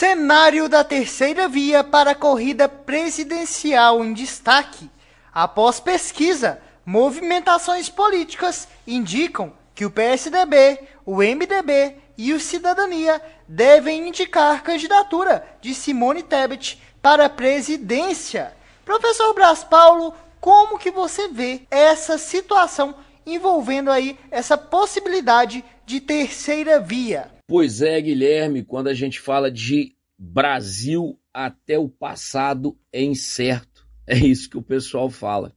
Cenário da terceira via para a corrida presidencial em destaque. Após pesquisa, movimentações políticas indicam que o PSDB, o MDB e o Cidadania devem indicar candidatura de Simone Tebet para a presidência. Professor Bras Paulo, como que você vê essa situação envolvendo aí essa possibilidade de terceira via? Pois é, Guilherme, quando a gente fala de Brasil até o passado é incerto. É isso que o pessoal fala.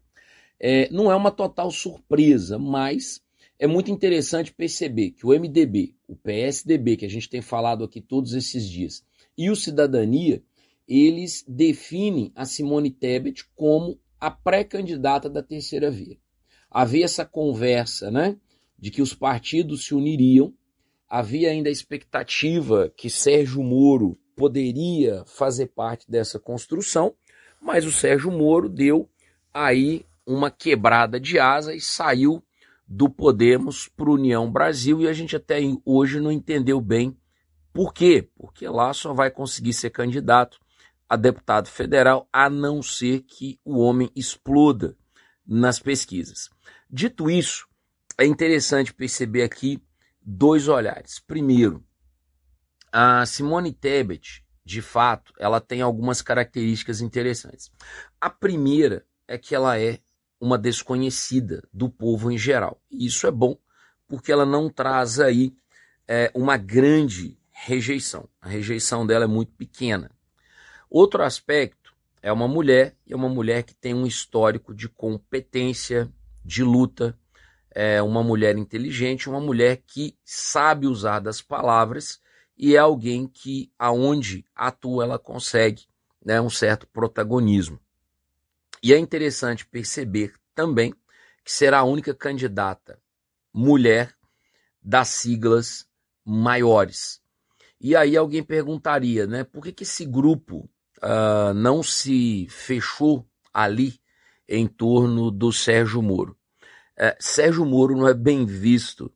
É, não é uma total surpresa, mas é muito interessante perceber que o MDB, o PSDB, que a gente tem falado aqui todos esses dias, e o Cidadania, eles definem a Simone Tebet como a pré-candidata da terceira via. Havia essa conversa, né, de que os partidos se uniriam havia ainda a expectativa que Sérgio Moro poderia fazer parte dessa construção, mas o Sérgio Moro deu aí uma quebrada de asa e saiu do Podemos para União Brasil e a gente até hoje não entendeu bem por quê, porque lá só vai conseguir ser candidato a deputado federal a não ser que o homem exploda nas pesquisas. Dito isso, é interessante perceber aqui dois olhares. Primeiro, a Simone Tebet, de fato, ela tem algumas características interessantes. A primeira é que ela é uma desconhecida do povo em geral. E isso é bom, porque ela não traz aí é, uma grande rejeição. A rejeição dela é muito pequena. Outro aspecto é uma mulher, e é uma mulher que tem um histórico de competência, de luta, é uma mulher inteligente, uma mulher que sabe usar das palavras e é alguém que, aonde atua, ela consegue né, um certo protagonismo. E é interessante perceber também que será a única candidata mulher das siglas maiores. E aí alguém perguntaria, né, por que, que esse grupo uh, não se fechou ali em torno do Sérgio Moro? É, Sérgio Moro não é bem visto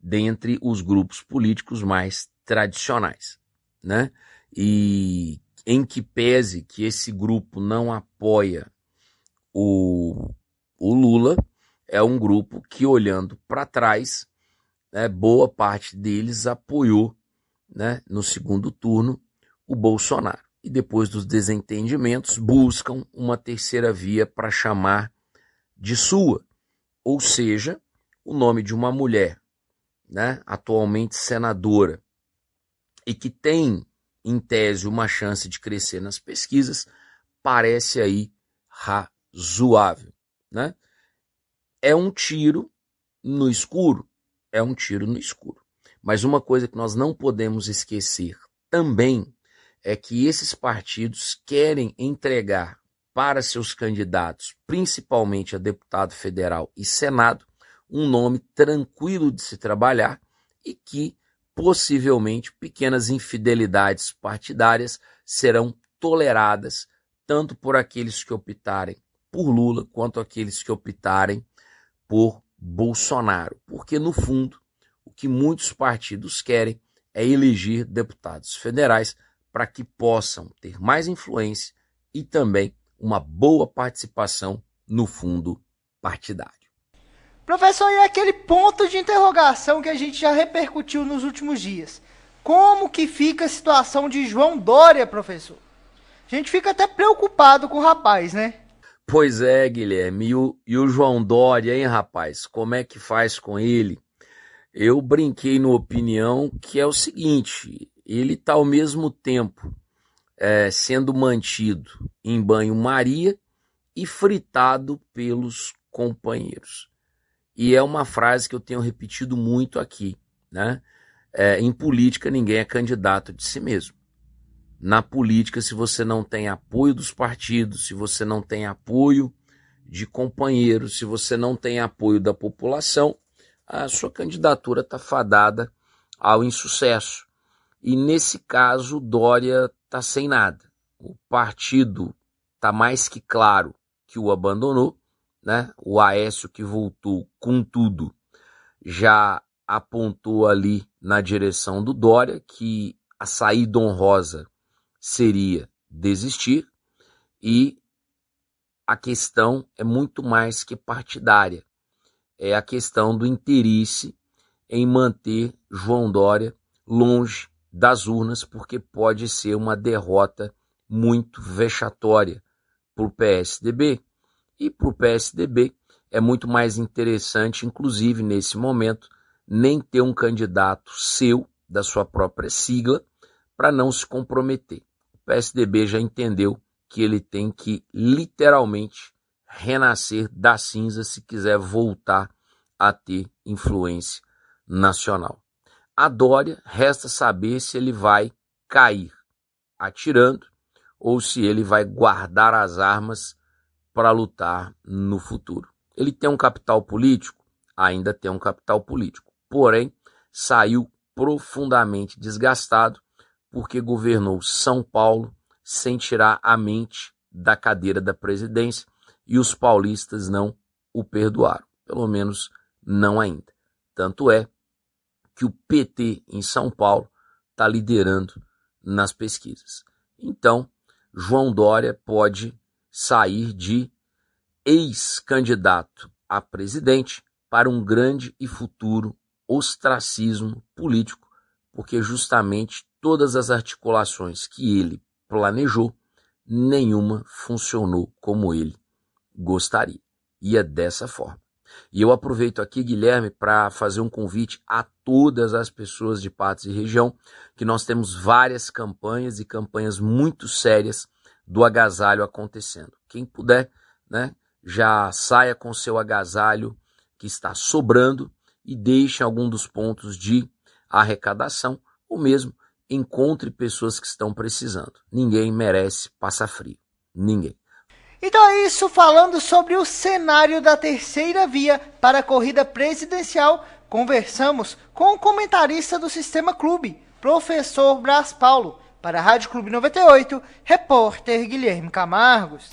dentre os grupos políticos mais tradicionais, né? E em que pese que esse grupo não apoia o, o Lula, é um grupo que olhando para trás, né, boa parte deles apoiou, né, no segundo turno, o Bolsonaro. E depois dos desentendimentos, buscam uma terceira via para chamar de sua ou seja, o nome de uma mulher, né, atualmente senadora, e que tem, em tese, uma chance de crescer nas pesquisas, parece aí razoável. Né? É um tiro no escuro? É um tiro no escuro. Mas uma coisa que nós não podemos esquecer também é que esses partidos querem entregar para seus candidatos, principalmente a deputado federal e senado, um nome tranquilo de se trabalhar e que possivelmente pequenas infidelidades partidárias serão toleradas tanto por aqueles que optarem por Lula quanto aqueles que optarem por Bolsonaro, porque no fundo o que muitos partidos querem é eleger deputados federais para que possam ter mais influência e também uma boa participação no fundo partidário. Professor, e aquele ponto de interrogação que a gente já repercutiu nos últimos dias? Como que fica a situação de João Dória, professor? A gente fica até preocupado com o rapaz, né? Pois é, Guilherme. E o, e o João Dória, hein, rapaz? Como é que faz com ele? Eu brinquei no opinião que é o seguinte: ele está ao mesmo tempo é, sendo mantido em banho-maria e fritado pelos companheiros. E é uma frase que eu tenho repetido muito aqui. Né? É, em política, ninguém é candidato de si mesmo. Na política, se você não tem apoio dos partidos, se você não tem apoio de companheiros, se você não tem apoio da população, a sua candidatura está fadada ao insucesso. E nesse caso, Dória está sem nada. O partido está mais que claro que o abandonou, né? O Aécio que voltou com tudo já apontou ali na direção do Dória que a saída honrosa seria desistir e a questão é muito mais que partidária. É a questão do interesse em manter João Dória longe das urnas, porque pode ser uma derrota muito vexatória para o PSDB. E para o PSDB é muito mais interessante, inclusive nesse momento, nem ter um candidato seu, da sua própria sigla, para não se comprometer. O PSDB já entendeu que ele tem que literalmente renascer da cinza se quiser voltar a ter influência nacional. A Dória resta saber se ele vai cair atirando ou se ele vai guardar as armas para lutar no futuro. Ele tem um capital político? Ainda tem um capital político. Porém, saiu profundamente desgastado porque governou São Paulo sem tirar a mente da cadeira da presidência e os paulistas não o perdoaram, pelo menos não ainda. Tanto é que o PT em São Paulo está liderando nas pesquisas. Então, João Dória pode sair de ex-candidato a presidente para um grande e futuro ostracismo político, porque justamente todas as articulações que ele planejou, nenhuma funcionou como ele gostaria. E é dessa forma. E eu aproveito aqui, Guilherme, para fazer um convite a todas as pessoas de Patos e região, que nós temos várias campanhas e campanhas muito sérias do agasalho acontecendo. Quem puder, né, já saia com seu agasalho que está sobrando e deixe algum dos pontos de arrecadação, ou mesmo encontre pessoas que estão precisando. Ninguém merece passar frio. Ninguém. Então é isso, falando sobre o cenário da terceira via para a corrida presidencial, conversamos com o comentarista do Sistema Clube, professor Brás Paulo. Para a Rádio Clube 98, repórter Guilherme Camargos.